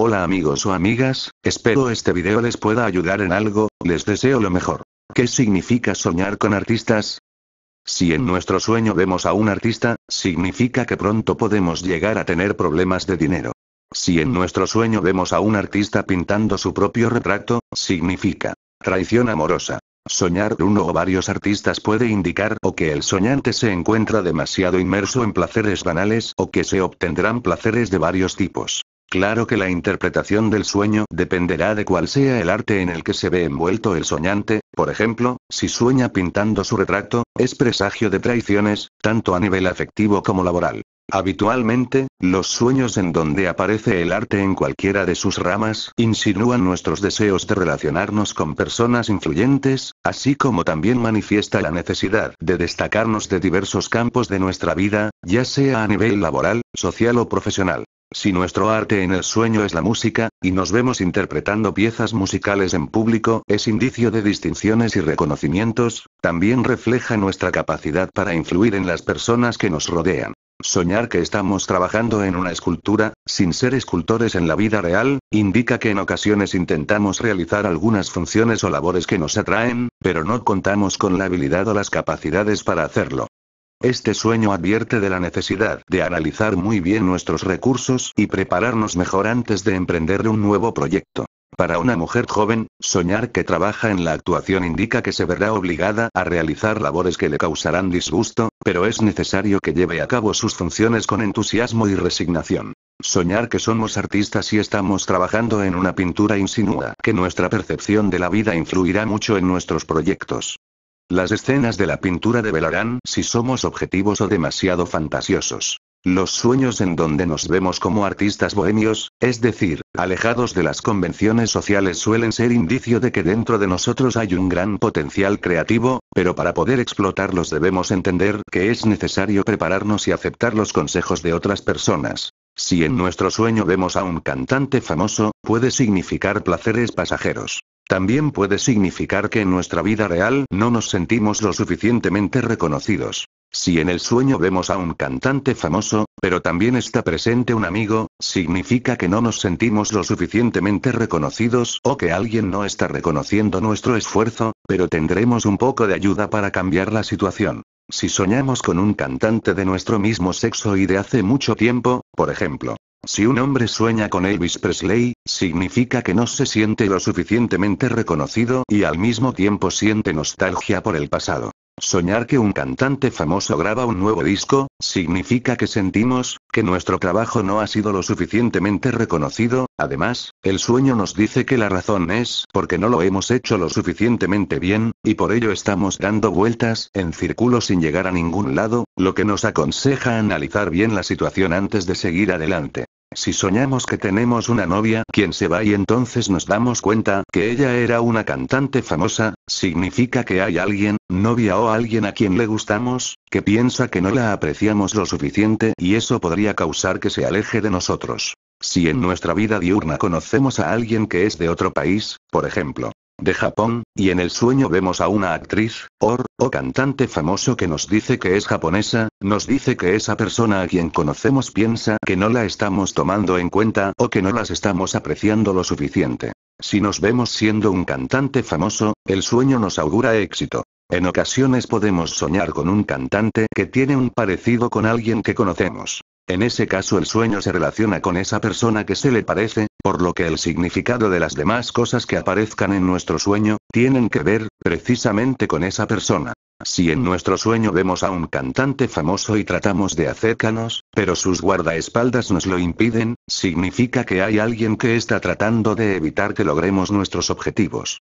Hola amigos o amigas, espero este video les pueda ayudar en algo, les deseo lo mejor. ¿Qué significa soñar con artistas? Si en nuestro sueño vemos a un artista, significa que pronto podemos llegar a tener problemas de dinero. Si en nuestro sueño vemos a un artista pintando su propio retrato, significa traición amorosa. Soñar uno o varios artistas puede indicar o que el soñante se encuentra demasiado inmerso en placeres banales o que se obtendrán placeres de varios tipos. Claro que la interpretación del sueño dependerá de cuál sea el arte en el que se ve envuelto el soñante, por ejemplo, si sueña pintando su retrato, es presagio de traiciones, tanto a nivel afectivo como laboral. Habitualmente, los sueños en donde aparece el arte en cualquiera de sus ramas insinúan nuestros deseos de relacionarnos con personas influyentes, así como también manifiesta la necesidad de destacarnos de diversos campos de nuestra vida, ya sea a nivel laboral, social o profesional. Si nuestro arte en el sueño es la música, y nos vemos interpretando piezas musicales en público, es indicio de distinciones y reconocimientos, también refleja nuestra capacidad para influir en las personas que nos rodean. Soñar que estamos trabajando en una escultura, sin ser escultores en la vida real, indica que en ocasiones intentamos realizar algunas funciones o labores que nos atraen, pero no contamos con la habilidad o las capacidades para hacerlo. Este sueño advierte de la necesidad de analizar muy bien nuestros recursos y prepararnos mejor antes de emprender un nuevo proyecto. Para una mujer joven, soñar que trabaja en la actuación indica que se verá obligada a realizar labores que le causarán disgusto, pero es necesario que lleve a cabo sus funciones con entusiasmo y resignación. Soñar que somos artistas y estamos trabajando en una pintura insinúa que nuestra percepción de la vida influirá mucho en nuestros proyectos. Las escenas de la pintura develarán si somos objetivos o demasiado fantasiosos. Los sueños en donde nos vemos como artistas bohemios, es decir, alejados de las convenciones sociales suelen ser indicio de que dentro de nosotros hay un gran potencial creativo, pero para poder explotarlos debemos entender que es necesario prepararnos y aceptar los consejos de otras personas. Si en nuestro sueño vemos a un cantante famoso, puede significar placeres pasajeros. También puede significar que en nuestra vida real no nos sentimos lo suficientemente reconocidos. Si en el sueño vemos a un cantante famoso, pero también está presente un amigo, significa que no nos sentimos lo suficientemente reconocidos o que alguien no está reconociendo nuestro esfuerzo, pero tendremos un poco de ayuda para cambiar la situación. Si soñamos con un cantante de nuestro mismo sexo y de hace mucho tiempo, por ejemplo, si un hombre sueña con Elvis Presley, significa que no se siente lo suficientemente reconocido y al mismo tiempo siente nostalgia por el pasado. Soñar que un cantante famoso graba un nuevo disco, significa que sentimos, que nuestro trabajo no ha sido lo suficientemente reconocido, además, el sueño nos dice que la razón es porque no lo hemos hecho lo suficientemente bien, y por ello estamos dando vueltas en círculo sin llegar a ningún lado, lo que nos aconseja analizar bien la situación antes de seguir adelante. Si soñamos que tenemos una novia, quien se va y entonces nos damos cuenta que ella era una cantante famosa, significa que hay alguien, novia o alguien a quien le gustamos, que piensa que no la apreciamos lo suficiente y eso podría causar que se aleje de nosotros. Si en nuestra vida diurna conocemos a alguien que es de otro país, por ejemplo, de Japón, y en el sueño vemos a una actriz, or, o cantante famoso que nos dice que es japonesa, nos dice que esa persona a quien conocemos piensa que no la estamos tomando en cuenta o que no las estamos apreciando lo suficiente. Si nos vemos siendo un cantante famoso, el sueño nos augura éxito. En ocasiones podemos soñar con un cantante que tiene un parecido con alguien que conocemos. En ese caso el sueño se relaciona con esa persona que se le parece, por lo que el significado de las demás cosas que aparezcan en nuestro sueño, tienen que ver, precisamente con esa persona. Si en nuestro sueño vemos a un cantante famoso y tratamos de acercarnos, pero sus guardaespaldas nos lo impiden, significa que hay alguien que está tratando de evitar que logremos nuestros objetivos.